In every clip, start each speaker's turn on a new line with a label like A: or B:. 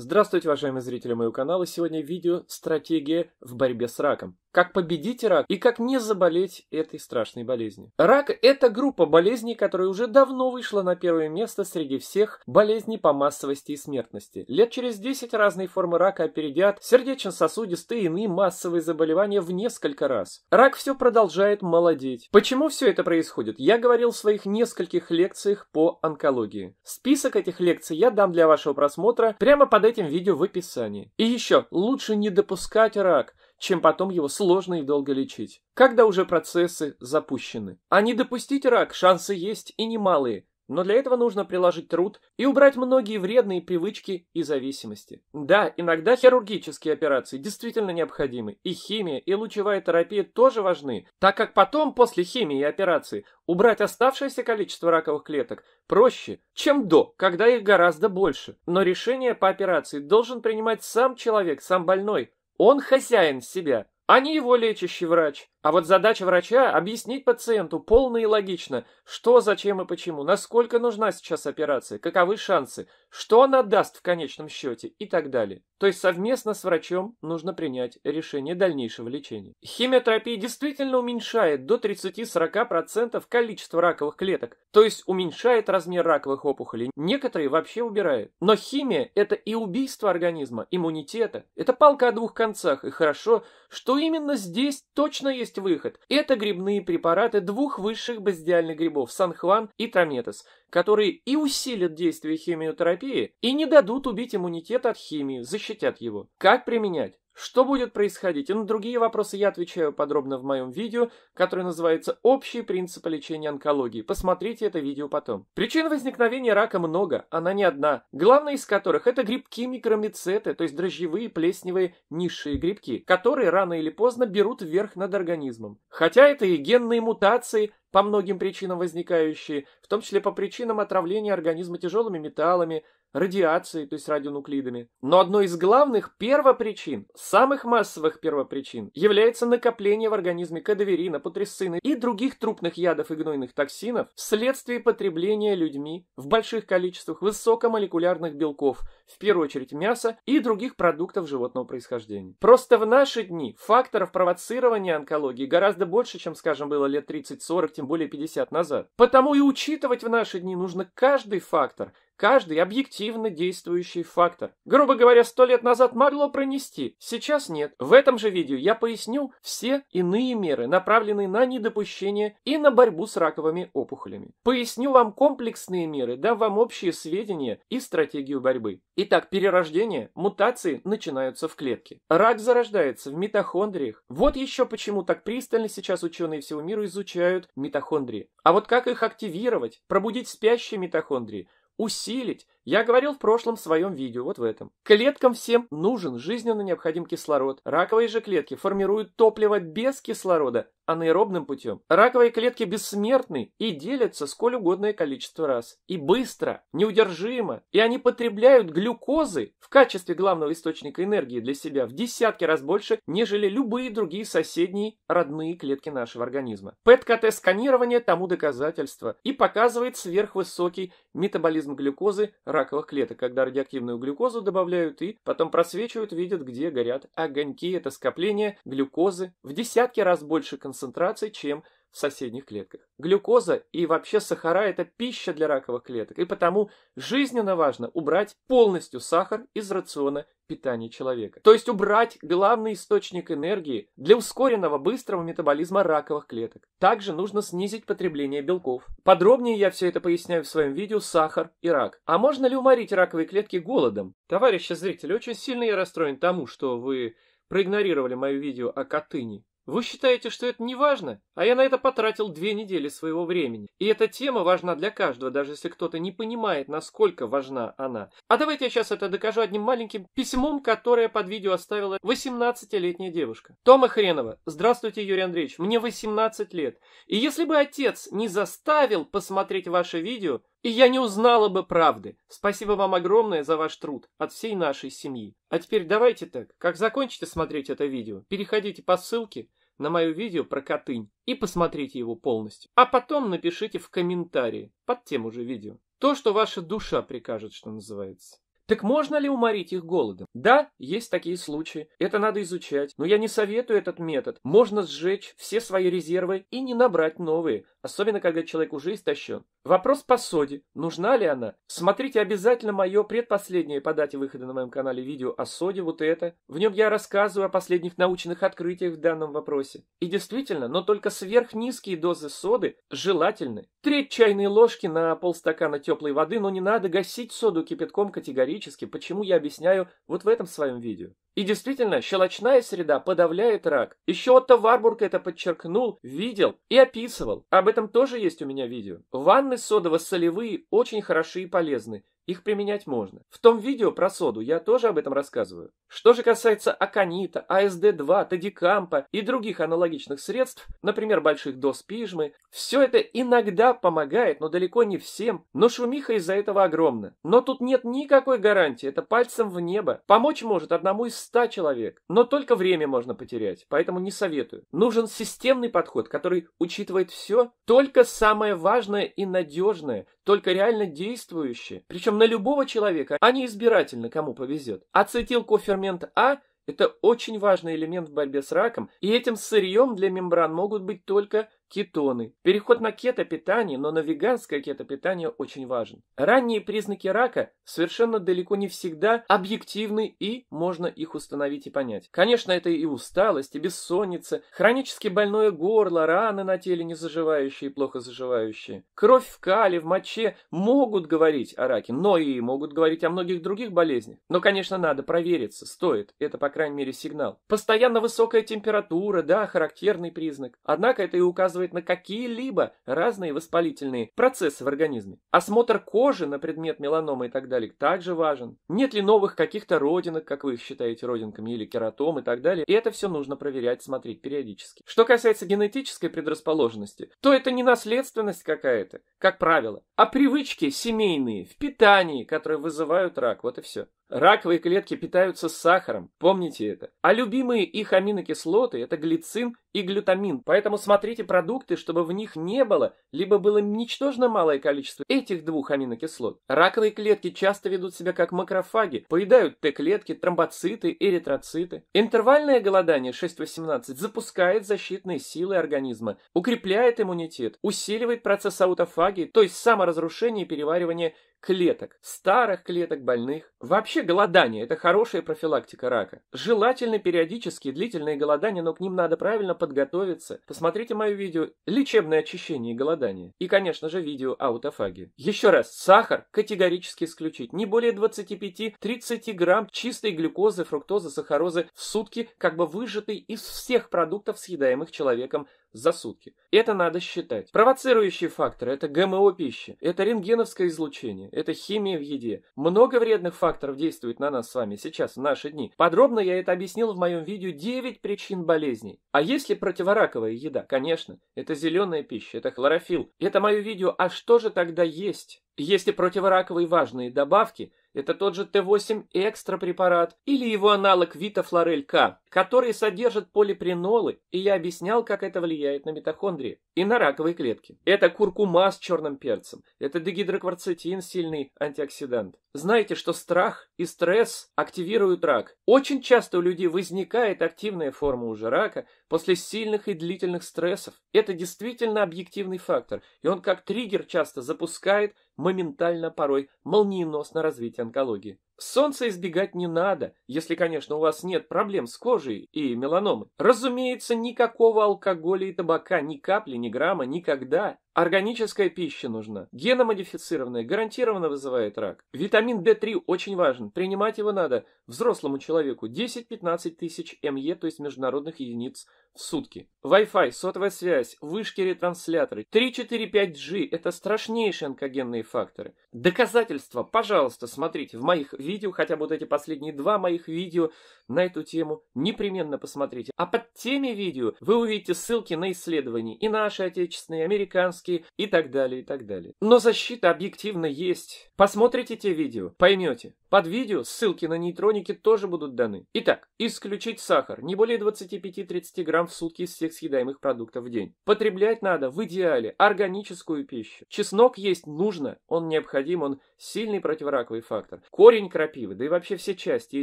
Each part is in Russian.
A: Здравствуйте, уважаемые зрители моего канала! Сегодня видео «Стратегия в борьбе с раком» как победить рак и как не заболеть этой страшной болезнью. Рак – это группа болезней, которая уже давно вышла на первое место среди всех болезней по массовости и смертности. Лет через 10 разные формы рака опередят сердечно-сосудистые и иные массовые заболевания в несколько раз. Рак все продолжает молодеть. Почему все это происходит? Я говорил в своих нескольких лекциях по онкологии. Список этих лекций я дам для вашего просмотра прямо под этим видео в описании. И еще, лучше не допускать рак – чем потом его сложно и долго лечить, когда уже процессы запущены. А не допустить рак шансы есть и немалые, но для этого нужно приложить труд и убрать многие вредные привычки и зависимости. Да, иногда хирургические операции действительно необходимы, и химия, и лучевая терапия тоже важны, так как потом, после химии и операции, убрать оставшееся количество раковых клеток проще, чем до, когда их гораздо больше. Но решение по операции должен принимать сам человек, сам больной, он хозяин себя, а не его лечащий врач. А вот задача врача – объяснить пациенту полно и логично, что, зачем и почему, насколько нужна сейчас операция, каковы шансы, что она даст в конечном счете и так далее. То есть совместно с врачом нужно принять решение дальнейшего лечения. Химиотерапия действительно уменьшает до 30-40% количество раковых клеток, то есть уменьшает размер раковых опухолей, некоторые вообще убирает. Но химия – это и убийство организма, иммунитета. Это палка о двух концах, и хорошо, что именно здесь точно есть есть выход. Это грибные препараты двух высших базидиальных грибов – Санхван и Трометос, которые и усилят действие химиотерапии, и не дадут убить иммунитет от химии, защитят его. Как применять? Что будет происходить? И на другие вопросы я отвечаю подробно в моем видео, которое называется «Общие принципы лечения онкологии». Посмотрите это видео потом. Причин возникновения рака много, она не одна. Главная из которых – это грибки микромицеты, то есть дрожжевые, плесневые, низшие грибки, которые рано или поздно берут вверх над организмом. Хотя это и генные мутации, по многим причинам возникающие, в том числе по причинам отравления организма тяжелыми металлами, радиацией, то есть радионуклидами. Но одной из главных первопричин, самых массовых первопричин, является накопление в организме кадаверина, патрисцины и других трупных ядов и гнойных токсинов вследствие потребления людьми в больших количествах высокомолекулярных белков, в первую очередь мяса и других продуктов животного происхождения. Просто в наши дни факторов провоцирования онкологии гораздо больше, чем, скажем, было лет 30-40, тем более 50 назад. Потому и учитывать в наши дни нужно каждый фактор – Каждый объективно действующий фактор. Грубо говоря, сто лет назад могло пронести, сейчас нет. В этом же видео я поясню все иные меры, направленные на недопущение и на борьбу с раковыми опухолями. Поясню вам комплексные меры, дам вам общие сведения и стратегию борьбы. Итак, перерождение, мутации начинаются в клетке. Рак зарождается в митохондриях. Вот еще почему так пристально сейчас ученые всего мира изучают митохондрии. А вот как их активировать, пробудить спящие митохондрии – усилить я говорил в прошлом своем видео, вот в этом. Клеткам всем нужен жизненно необходим кислород. Раковые же клетки формируют топливо без кислорода, а анаэробным путем. Раковые клетки бессмертны и делятся сколь угодное количество раз. И быстро, неудержимо. И они потребляют глюкозы в качестве главного источника энергии для себя в десятки раз больше, нежели любые другие соседние родные клетки нашего организма. ПЭТ-КТ-сканирование тому доказательство и показывает сверхвысокий метаболизм глюкозы раковых клеток, когда радиоактивную глюкозу добавляют и потом просвечивают, видят, где горят огоньки. Это скопление глюкозы в десятки раз больше концентрации, чем в соседних клетках. Глюкоза и вообще сахара – это пища для раковых клеток, и потому жизненно важно убрать полностью сахар из рациона питания человека. То есть убрать главный источник энергии для ускоренного быстрого метаболизма раковых клеток. Также нужно снизить потребление белков. Подробнее я все это поясняю в своем видео «Сахар и рак». А можно ли уморить раковые клетки голодом? Товарищи зрители, очень сильно я расстроен тому, что вы проигнорировали мое видео о Катыни. Вы считаете, что это не важно? А я на это потратил две недели своего времени. И эта тема важна для каждого, даже если кто-то не понимает, насколько важна она. А давайте я сейчас это докажу одним маленьким письмом, которое под видео оставила 18-летняя девушка. Тома Хренова. Здравствуйте, Юрий Андреевич. Мне 18 лет. И если бы отец не заставил посмотреть ваше видео, и я не узнала бы правды. Спасибо вам огромное за ваш труд от всей нашей семьи. А теперь давайте так, как закончите смотреть это видео, переходите по ссылке на мое видео про котынь и посмотрите его полностью. А потом напишите в комментарии под тем уже видео. То, что ваша душа прикажет, что называется. Так можно ли уморить их голодом? Да, есть такие случаи. Это надо изучать. Но я не советую этот метод. Можно сжечь все свои резервы и не набрать новые, особенно когда человек уже истощен. Вопрос по соде. Нужна ли она? Смотрите обязательно мое предпоследнее по дате выхода на моем канале видео о соде, вот это. В нем я рассказываю о последних научных открытиях в данном вопросе. И действительно, но только сверхнизкие дозы соды желательны. Треть чайной ложки на полстакана теплой воды, но не надо гасить соду кипятком категорически, почему я объясняю вот в этом своем видео. И действительно, щелочная среда подавляет рак. Еще Отто Варбург это подчеркнул, видел и описывал. Об этом тоже есть у меня видео. Ванны содово-солевые очень хороши и полезны. Их применять можно. В том видео про соду я тоже об этом рассказываю. Что же касается аконита, АСД-2, тадикампа и других аналогичных средств, например, больших доз пижмы, все это иногда помогает, но далеко не всем, но шумиха из-за этого огромна. Но тут нет никакой гарантии, это пальцем в небо. Помочь может одному из ста человек, но только время можно потерять, поэтому не советую. Нужен системный подход, который учитывает все, только самое важное и надежное, только реально действующие, причем на любого человека, а не избирательно, кому повезет. Ацетилкофермент А – это очень важный элемент в борьбе с раком, и этим сырьем для мембран могут быть только кетоны. Переход на кетопитание, но на веганское кетопитание очень важен. Ранние признаки рака совершенно далеко не всегда объективны и можно их установить и понять. Конечно, это и усталость, и бессонница, хронически больное горло, раны на теле не заживающие, плохо заживающие. Кровь в кале, в моче могут говорить о раке, но и могут говорить о многих других болезнях. Но, конечно, надо провериться, стоит. Это, по крайней мере, сигнал. Постоянно высокая температура, да, характерный признак. Однако это и указывает указывает на какие-либо разные воспалительные процессы в организме. Осмотр кожи на предмет меланомы и так далее также важен. Нет ли новых каких-то родинок, как вы их считаете родинками, или кератом и так далее. И это все нужно проверять, смотреть периодически. Что касается генетической предрасположенности, то это не наследственность какая-то, как правило, а привычки семейные, в питании, которые вызывают рак. Вот и все. Раковые клетки питаются сахаром, помните это. А любимые их аминокислоты – это глицин и глютамин. Поэтому смотрите продукты, чтобы в них не было, либо было ничтожно малое количество этих двух аминокислот. Раковые клетки часто ведут себя как макрофаги, поедают Т-клетки, тромбоциты, эритроциты. Интервальное голодание 6-18 запускает защитные силы организма, укрепляет иммунитет, усиливает процесс аутофагии, то есть саморазрушения и переваривание клеток, старых клеток больных. Вообще голодание – это хорошая профилактика рака. Желательно периодические длительные голодания, но к ним надо правильно подготовиться. Посмотрите мое видео «Лечебное очищение и голодание». И, конечно же, видео аутофагии. Еще раз, сахар категорически исключить. Не более 25-30 грамм чистой глюкозы, фруктозы, сахарозы в сутки, как бы выжатой из всех продуктов, съедаемых человеком за сутки. Это надо считать. Провоцирующие факторы – это ГМО пищи, это рентгеновское излучение, это химия в еде. Много вредных факторов действует на нас с вами сейчас, в наши дни. Подробно я это объяснил в моем видео 9 причин болезней. А если противораковая еда? Конечно, это зеленая пища, это хлорофилл. Это мое видео «А что же тогда есть?» Если противораковые важные добавки, это тот же Т8 экстра препарат или его аналог Витафлорель К, который содержит полипринолы, и я объяснял, как это влияет на митохондрии и на раковые клетки. Это куркума с черным перцем, это дегидрокварцетин, сильный антиоксидант. Знаете, что страх и стресс активируют рак. Очень часто у людей возникает активная форма уже рака после сильных и длительных стрессов. Это действительно объективный фактор, и он как триггер часто запускает моментально порой молниеносно развитие онкологии. Солнце избегать не надо, если, конечно, у вас нет проблем с кожей и меланомой. Разумеется, никакого алкоголя и табака, ни капли, ни грамма, никогда. Органическая пища нужна. Геномодифицированная гарантированно вызывает рак. Витамин D3 очень важен. Принимать его надо взрослому человеку 10-15 тысяч МЕ, то есть международных единиц в сутки. Wi-Fi, сотовая связь, вышки-ретрансляторы, 3-4-5G – это страшнейшие онкогенные факторы. Доказательства, пожалуйста, смотрите в моих видео, хотя бы вот эти последние два моих видео на эту тему непременно посмотрите. А под теми видео вы увидите ссылки на исследования и наши отечественные, и американские, Достоевский и так далее, и так далее. Но защита объективно есть. Посмотрите те видео, поймете. Под видео ссылки на нейтроники тоже будут даны. Итак, исключить сахар не более 25-30 грамм в сутки из всех съедаемых продуктов в день. Потреблять надо в идеале органическую пищу. Чеснок есть нужно, он необходим, он сильный противораковый фактор. Корень крапивы, да и вообще все части, и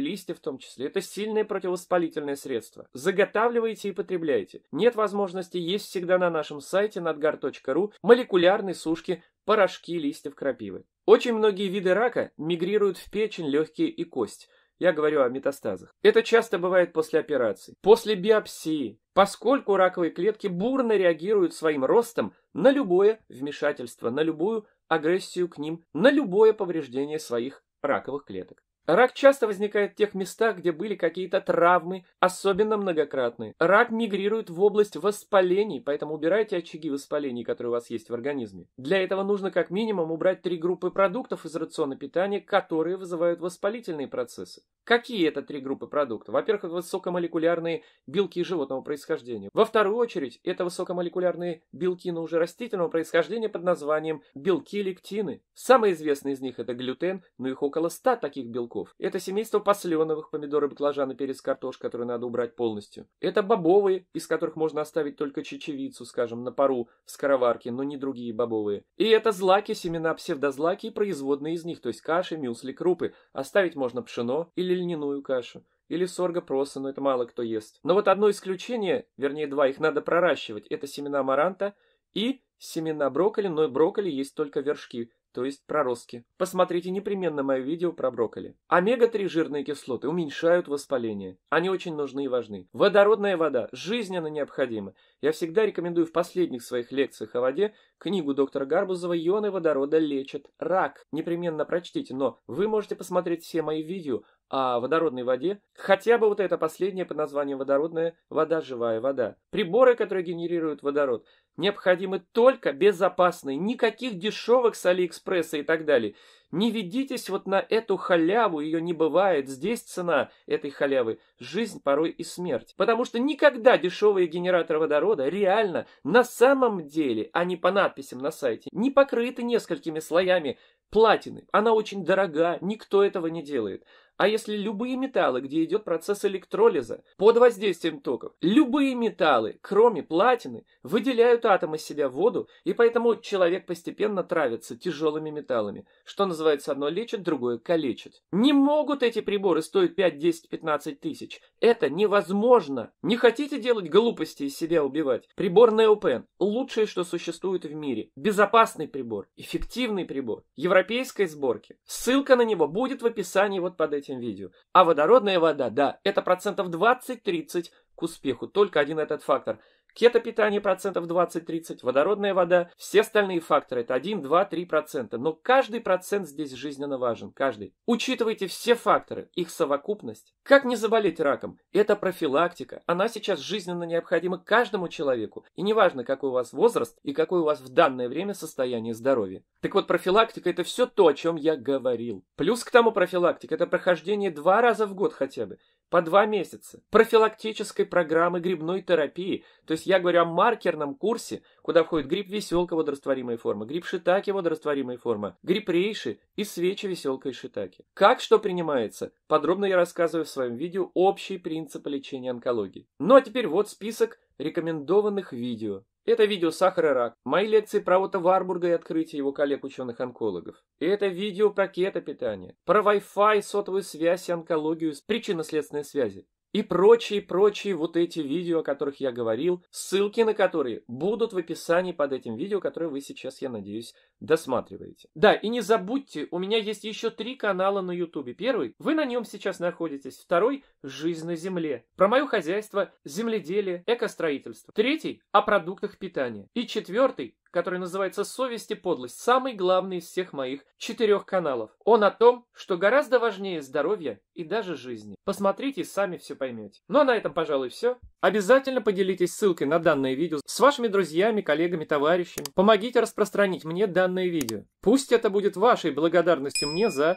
A: листья в том числе, это сильное противовоспалительное средство. Заготавливайте и потребляйте. Нет возможности, есть всегда на нашем сайте надгар.ру молекулярной сушки, порошки листьев крапивы. Очень многие виды рака мигрируют в печень, легкие и кость. Я говорю о метастазах. Это часто бывает после операции, после биопсии, поскольку раковые клетки бурно реагируют своим ростом на любое вмешательство, на любую агрессию к ним, на любое повреждение своих раковых клеток. Рак часто возникает в тех местах, где были какие-то травмы, особенно многократные. Рак мигрирует в область воспалений, поэтому убирайте очаги воспалений, которые у вас есть в организме. Для этого нужно как минимум убрать три группы продуктов из рациона питания, которые вызывают воспалительные процессы. Какие это три группы продуктов? Во-первых, высокомолекулярные белки животного происхождения. Во вторую очередь, это высокомолекулярные белки, но уже растительного происхождения под названием белки-лектины. Самые известные из них это глютен, но их около 100 таких белков огурцов. Это семейство посленовых, помидоры, баклажаны, перец, картошка, которые надо убрать полностью. Это бобовые, из которых можно оставить только чечевицу, скажем, на пару в скороварке, но не другие бобовые. И это злаки, семена псевдозлаки и производные из них, то есть каши, мюсли, крупы. Оставить можно пшено или льняную кашу или сорго проса, но это мало кто ест. Но вот одно исключение, вернее два, их надо проращивать. Это семена маранта и семена брокколи, но брокколи есть только вершки то есть проростки. Посмотрите непременно мое видео про брокколи. Омега-3 жирные кислоты уменьшают воспаление. Они очень нужны и важны. Водородная вода жизненно необходима. Я всегда рекомендую в последних своих лекциях о воде книгу доктора Гарбузова «Ионы водорода лечат рак». Непременно прочтите, но вы можете посмотреть все мои видео а водородной воде, хотя бы вот эта последняя под названием водородная вода, живая вода. Приборы, которые генерируют водород, необходимы только безопасные, никаких дешевых с Алиэкспресса и так далее. Не ведитесь вот на эту халяву, ее не бывает. Здесь цена этой халявы – жизнь, порой и смерть. Потому что никогда дешевые генераторы водорода реально, на самом деле, а не по надписям на сайте, не покрыты несколькими слоями платины. Она очень дорога, никто этого не делает. А если любые металлы, где идет процесс электролиза, под воздействием токов, любые металлы, кроме платины, выделяют атом из себя воду, и поэтому человек постепенно травится тяжелыми металлами, что называется одно лечит, другое калечит. Не могут эти приборы стоить 5, 10, 15 тысяч. Это невозможно. Не хотите делать глупости и себя убивать? Прибор Neopen – лучшее, что существует в мире. Безопасный прибор, эффективный прибор, европейской сборки. Ссылка на него будет в описании вот под этим этим видео. А водородная вода, да, это процентов 20-30 к успеху, только один этот фактор – Кетопитание процентов 20-30, водородная вода, все остальные факторы это 1, 2, 3 процента. Но каждый процент здесь жизненно важен, каждый. Учитывайте все факторы, их совокупность. Как не заболеть раком? Это профилактика. Она сейчас жизненно необходима каждому человеку. И неважно, какой у вас возраст и какой у вас в данное время состояние здоровья. Так вот, профилактика это все то, о чем я говорил. Плюс к тому профилактика это прохождение два раза в год хотя бы по два месяца профилактической программы грибной терапии. То есть я говорю о маркерном курсе, куда входит гриб веселка водорастворимая форма, гриб шитаки водорастворимая форма, гриб рейши и свечи веселка и шитаки. Как что принимается? Подробно я рассказываю в своем видео общие принципы лечения онкологии. Ну а теперь вот список рекомендованных видео. Это видео «Сахар и рак», мои лекции про Отто Варбурга и открытие его коллег-ученых-онкологов. Это видео про кето-питание, про Wi-Fi, сотовую связь и онкологию с причинно-следственной связи и прочие-прочие вот эти видео, о которых я говорил, ссылки на которые будут в описании под этим видео, которое вы сейчас, я надеюсь, досматриваете. Да, и не забудьте, у меня есть еще три канала на ютубе. Первый, вы на нем сейчас находитесь. Второй, «Жизнь на земле». Про мое хозяйство, земледелие, экостроительство. Третий, о продуктах питания. И четвертый, который называется «Совесть и подлость», самый главный из всех моих четырех каналов. Он о том, что гораздо важнее здоровья и даже жизни. Посмотрите и сами все поймете. Ну а на этом, пожалуй, все. Обязательно поделитесь ссылкой на данное видео с вашими друзьями, коллегами, товарищами. Помогите распространить мне данное видео. Пусть это будет вашей благодарностью мне за